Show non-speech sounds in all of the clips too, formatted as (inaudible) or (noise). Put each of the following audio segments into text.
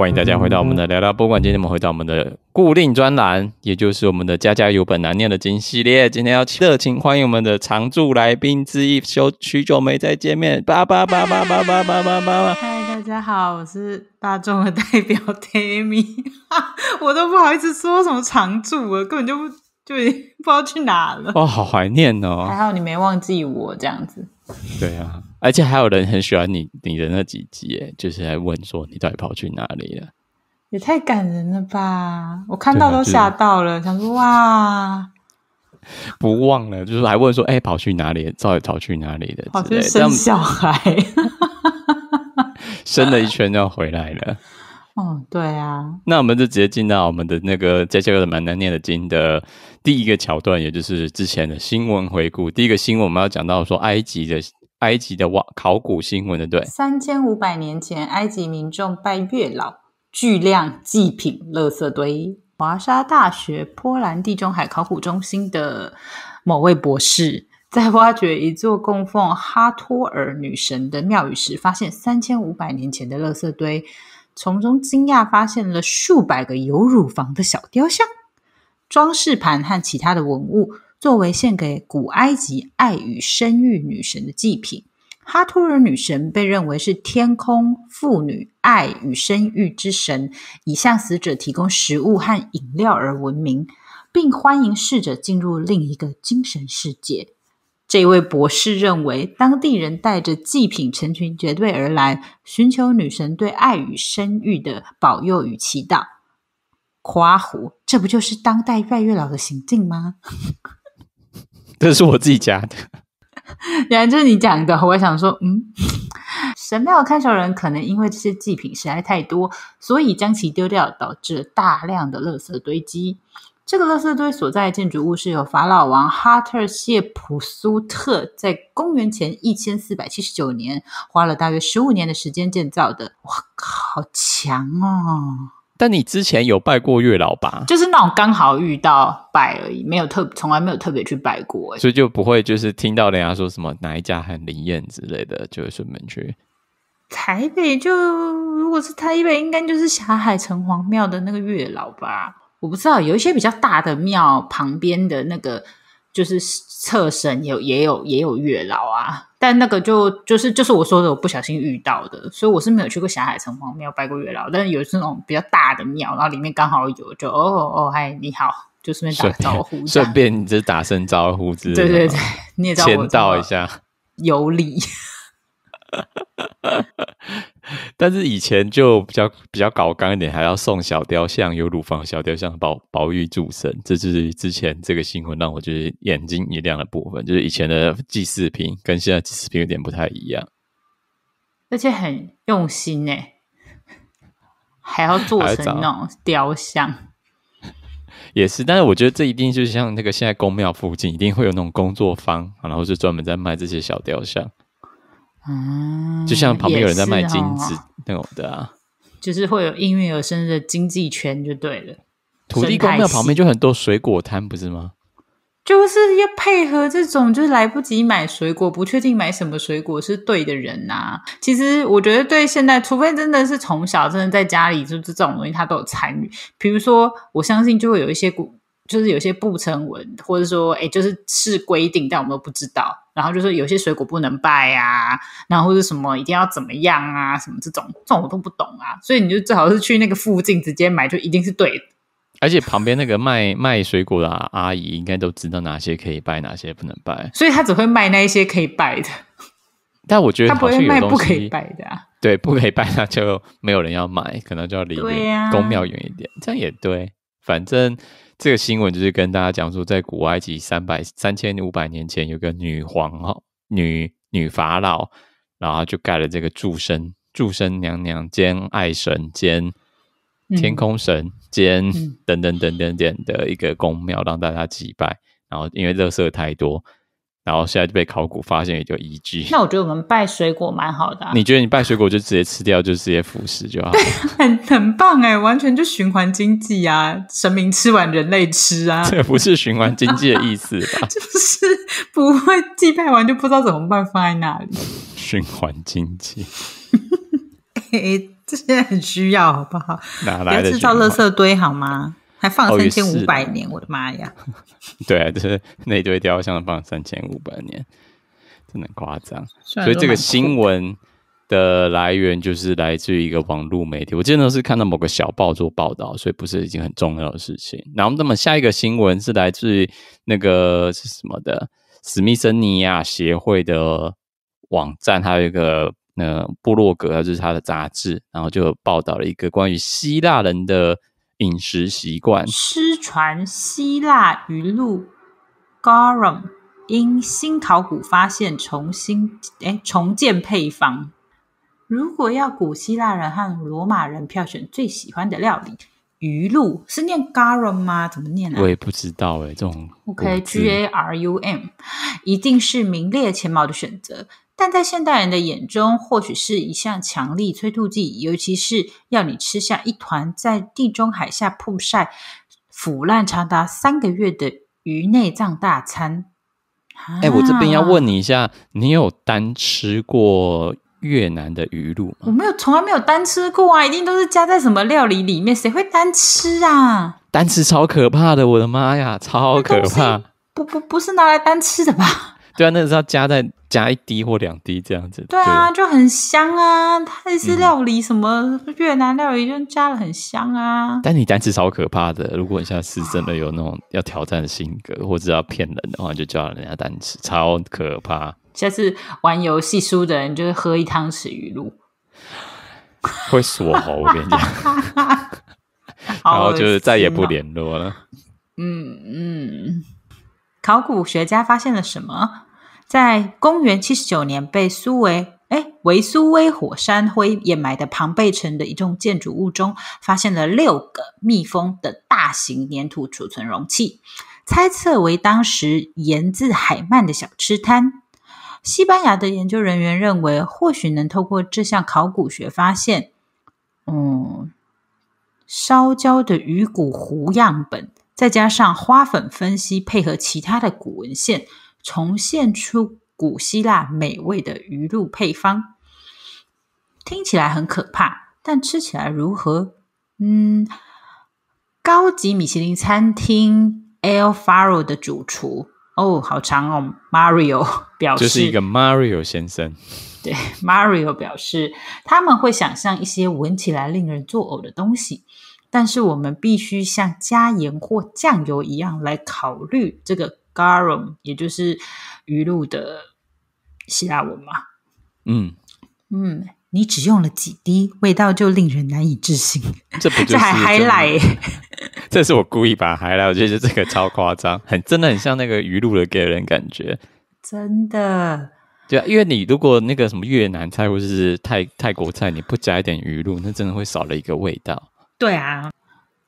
欢迎大家回到我们的聊聊博物馆，今天我们回到我们的固定专栏，也就是我们的家家有本难念的经系列。今天要热情欢迎我们的常驻来宾之一，久许久没再见面，爸爸爸爸爸爸爸爸八。嗨，大家好，我是大众的代表 Tammy，(laughs) 我都不好意思说什么常驻了，根本就不对，不知道去哪了。哦，好怀念哦，还好你没忘记我这样子。对啊，而且还有人很喜欢你你的那几集，就是来问说你到底跑去哪里了？也太感人了吧！我看到都吓到了，想说哇，不忘了，就是还问说，哎，跑去哪里？到底跑去哪里的？跑去生小孩，(laughs) 生了一圈要回来了。哦，对啊，那我们就直接进到我们的那个接下来蛮难念的经的第一个桥段，也就是之前的新闻回顾。第一个新我们要讲到说，埃及的埃及的挖考古新闻的，对，三千五百年前埃及民众拜月老，巨量祭品，垃圾堆。华沙大学波兰地中海考古中心的某位博士在挖掘一座供奉哈托尔女神的庙宇时，发现三千五百年前的垃圾堆。从中惊讶发现了数百个有乳房的小雕像、装饰盘和其他的文物，作为献给古埃及爱与生育女神的祭品。哈托尔女神被认为是天空、妇女、爱与生育之神，以向死者提供食物和饮料而闻名，并欢迎逝者进入另一个精神世界。这位博士认为，当地人带着祭品成群结队而来，寻求女神对爱与生育的保佑与祈祷。夸胡，这不就是当代拜月老的行径吗？(laughs) 这是我自己加的，(laughs) 原来这是你讲的。我想说，嗯，神庙看守人可能因为这些祭品实在太多，所以将其丢掉，导致大量的垃圾堆积。这个垃圾堆所在建筑物是由法老王哈特谢普苏特在公元前一千四百七十九年花了大约十五年的时间建造的。哇，好强哦！但你之前有拜过月老吧？就是那种刚好遇到拜而已，没有特，从来没有特别去拜过，所以就不会就是听到人家说什么哪一家很灵验之类的，就会顺便去。台北就如果是台北，应该就是霞海城隍庙的那个月老吧。我不知道，有一些比较大的庙旁边的那个就是侧身有也有也有月老啊，但那个就就是就是我说的我不小心遇到的，所以我是没有去过霞海城隍庙拜过月老，但是有这种比较大的庙，然后里面刚好有，就哦哦嗨你好，就顺便打个招呼，(laughs) 顺便你这打声招呼，之类对对对，你也签到一下，有理。但是以前就比较比较搞刚一点，还要送小雕像，有乳房小雕像，保保玉助神，这就是之前这个新闻让我就是眼睛一亮的部分，就是以前的祭祀品跟现在祭祀品有点不太一样，而且很用心哎，还要做成那种雕像，(laughs) 也是。但是我觉得这一定就是像那个现在宫庙附近一定会有那种工作坊，然后就专门在卖这些小雕像。啊，就像旁边有人在卖金子那种的啊，就是会有应运而生的经济圈就对了。土地公庙旁边就很多水果摊，不是吗？就是要配合这种，就是来不及买水果，不确定买什么水果是对的人呐。其实我觉得，对现在，除非真的是从小真的在家里，就是这种东西他都有参与。比如说，我相信就会有一些古。就是有些不成文，或者说，哎，就是是规定，但我们都不知道。然后就是有些水果不能拜啊，然后或者什么一定要怎么样啊，什么这种，这种我都不懂啊。所以你就最好是去那个附近直接买，就一定是对。而且旁边那个卖卖水果的阿姨应该都知道哪些可以拜，哪些不能拜。所以他只会卖那一些可以拜的。(laughs) 但我觉得他不会卖不可以拜的啊。(laughs) 对，不可以拜，那就没有人要买，可能就要离公庙远一点。这样也对，反正。这个新闻就是跟大家讲说，在古埃及三百三千五百年前，有个女皇哈女女法老，然后就盖了这个祝生祝生娘娘兼爱神兼天空神兼等等等等等的一个宫庙，让大家祭拜。然后因为乐色太多。然后现在就被考古发现，也就遗迹。那我觉得我们拜水果蛮好的。(laughs) 你觉得你拜水果就直接吃掉，就直接腐食就好？很很棒哎，完全就循环经济啊！神明吃完，人类吃啊！这不是循环经济的意思，吧？(laughs) 就是不会祭拜完就不知道怎么办，放在那里？(laughs) 循环经济，哎，这些很需要好不好？哪来的制造垃圾堆好吗？还放了三千五百年，我的妈呀！(laughs) 对啊，就是那堆雕像放了三千五百年，真的夸张。所以这个新闻的来源就是来自于一个网络媒体，我记得是看到某个小报做报道，所以不是一件很重要的事情。然后，那么下一个新闻是来自于那个是什么的史密森尼亚协会的网站，还有一个那布洛格，就是他的杂志，然后就报道了一个关于希腊人的。饮食习惯失传希腊鱼露，Garam 因新考古发现重新诶重建配方。如果要古希腊人和罗马人票选最喜欢的料理。鱼露是念 garum 吗？怎么念啊？我也不知道哎，这种。OK，G A R U M 一定是名列前茅的选择，但在现代人的眼中，或许是一项强力催吐剂，尤其是要你吃下一团在地中海下曝晒、腐烂长达三个月的鱼内脏大餐。哎，我这边要问你一下，你有单吃过？越南的鱼露吗？我没有，从来没有单吃过啊，一定都是加在什么料理里面，谁会单吃啊？单吃超可怕的，我的妈呀，超可怕！不不不是拿来单吃的吧？(laughs) 对啊，那是要加在加一滴或两滴这样子。对啊，就很香啊，泰式料理、什么越南料理，就加了很香啊。但你单吃超可怕的，如果你下次真的有那种要挑战性格或者要骗人的话，就叫人家单吃，超可怕。下次玩游戏输的人，就是喝一汤匙鱼露。会锁喉，我跟你讲。(laughs) 然后就是再也不联络了。嗯嗯。考古学家发现了什么？在公元七十九年被苏维哎维苏威火山灰掩埋的庞贝城的一栋建筑物中，发现了六个密封的大型粘土储存容器，猜测为当时沿自海曼的小吃摊。西班牙的研究人员认为，或许能透过这项考古学发现，嗯，烧焦的鱼骨糊样本，再加上花粉分析，配合其他的古文献，重现出古希腊美味的鱼露配方。听起来很可怕，但吃起来如何？嗯，高级米其林餐厅 El Faro 的主厨。哦，好长哦，Mario (laughs) 表示就是一个 Mario 先生。(laughs) 对，Mario 表示他们会想象一些闻起来令人作呕的东西，但是我们必须像加盐或酱油一样来考虑这个 garum，也就是鱼露的希腊文嘛。嗯嗯，你只用了几滴，味道就令人难以置信。这不就是这么？这是我故意它出来，我觉得这个超夸张，很真的很像那个鱼露的给人感觉。真的，对，因为你如果那个什么越南菜或者是泰泰国菜，你不加一点鱼露，那真的会少了一个味道。对啊，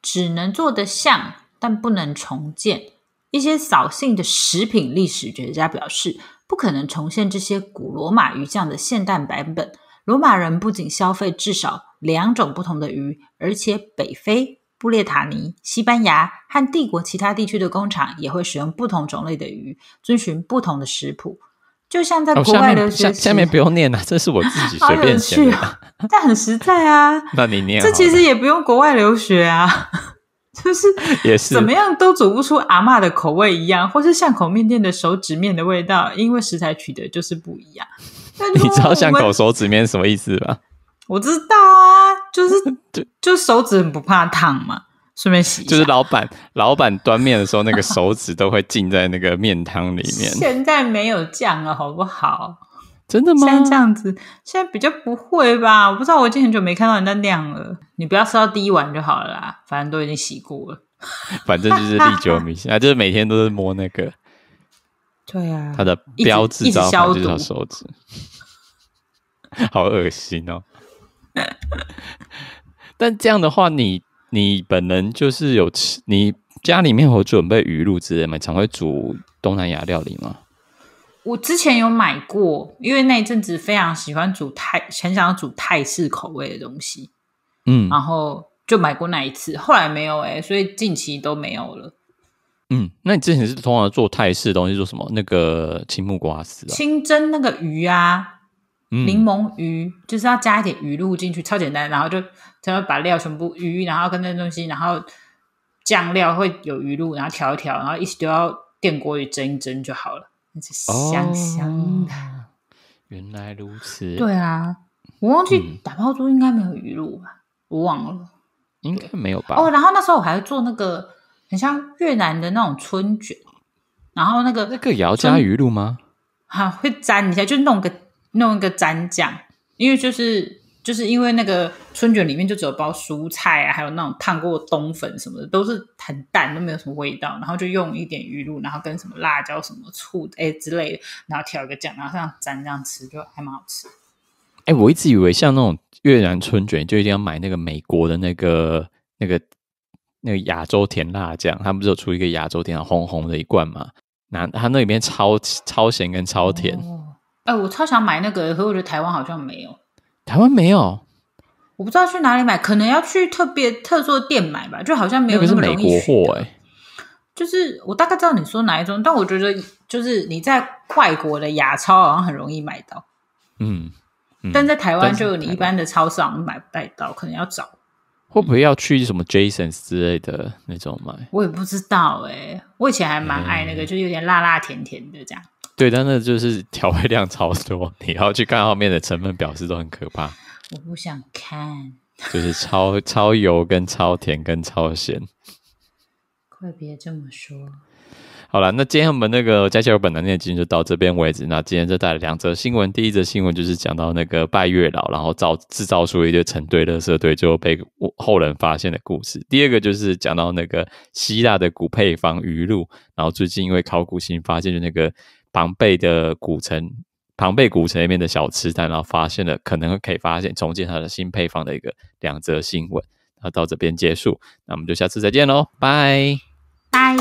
只能做得像，但不能重建。一些扫兴的食品历史学家表示，不可能重现这些古罗马鱼酱的现代版本。罗马人不仅消费至少两种不同的鱼，而且北非。布列塔尼、西班牙和帝国其他地区的工厂也会使用不同种类的鱼，遵循不同的食谱。就像在国外留学，下面不用念了，这是我自己 (laughs) 随便写的，但很实在啊。(laughs) 那你念，这其实也不用国外留学啊，就是 (laughs) 也是怎么样都煮不出阿妈的口味一样，或是巷口面店的手指面的味道，因为食材取的就是不一样。你知道巷口手指面什么意思吧？我知道啊，就是就 (laughs) 就手指很不怕烫嘛，顺便洗。就是老板老板端面的时候，那个手指都会浸在那个面汤里面。现在没有酱了，好不好？真的吗？现在这样子，现在比较不会吧？我不知道，我已经很久没看到你家酱了。你不要烧第一碗就好了啦，反正都已经洗过了。反正就是历久弥新，就是每天都是摸那个。对啊，它的标志消毒手指，好恶心哦。(laughs) 但这样的话，你你本人就是有吃？你家里面有准备鱼露之类吗？常会煮东南亚料理吗？我之前有买过，因为那一阵子非常喜欢煮泰，很想煮泰式口味的东西。嗯，然后就买过那一次，后来没有哎，所以近期都没有了。嗯，那你之前是通常做泰式的东西做什么？那个青木瓜丝，清蒸那个鱼啊。柠檬鱼就是要加一点鱼露进去，超简单。然后就他要把料全部鱼，然后跟那东西，然后酱料会有鱼露，然后调一调，然后一起丢到电锅里蒸一蒸就好了，那就香香的。(laughs) 原来如此。对啊，我忘记打包猪应该没有鱼露吧？我忘了，应该没有吧？哦，然后那时候我还做那个很像越南的那种春卷，然后那个那个也要加鱼露吗？哈，(laughs) 会粘一下，就弄个。弄一个蘸酱，因为就是就是因为那个春卷里面就只有包蔬菜啊，还有那种烫过冬粉什么的，都是很淡，都没有什么味道。然后就用一点鱼露，然后跟什么辣椒、什么醋，哎之类的，然后调一个酱，然后这样蘸这样吃就还蛮好吃。哎，我一直以为像那种越南春卷就一定要买那个美国的那个那个那个亚洲甜辣酱，他不是有出一个亚洲甜辣红红的一罐吗？那它那里面超超咸跟超甜。哎，我超想买那个，可是我觉得台湾好像没有。台湾没有，我不知道去哪里买，可能要去特别特的店买吧，就好像没有那么容易。那个是美国货哎。就是我大概知道你说哪一种，但我觉得就是你在外国的亚超好像很容易买到。嗯，但在台湾就有你一般的超市好像买不到，可能要找。会不会要去什么 Jasons 之类的那种买？我也不知道哎，我以前还蛮爱那个，就有点辣辣甜甜的这样。对，但那就是调味量超多，你要去看后面的成分表示都很可怕。我不想看，就是超超油、跟超甜、跟超咸。快别这么说。好了，那今天我们那个加教有本的念经就到这边为止。那今天就带了两则新闻。第一则新闻就是讲到那个拜月老，然后造制造出一堆成堆的色堆，最后被后人发现的故事。第二个就是讲到那个希腊的古配方鱼露，然后最近因为考古新发现的那个。庞贝的古城，庞贝古城里面的小吃摊，然后发现了，可能会可以发现重建它的新配方的一个两则新闻，那到这边结束，那我们就下次再见喽，拜拜。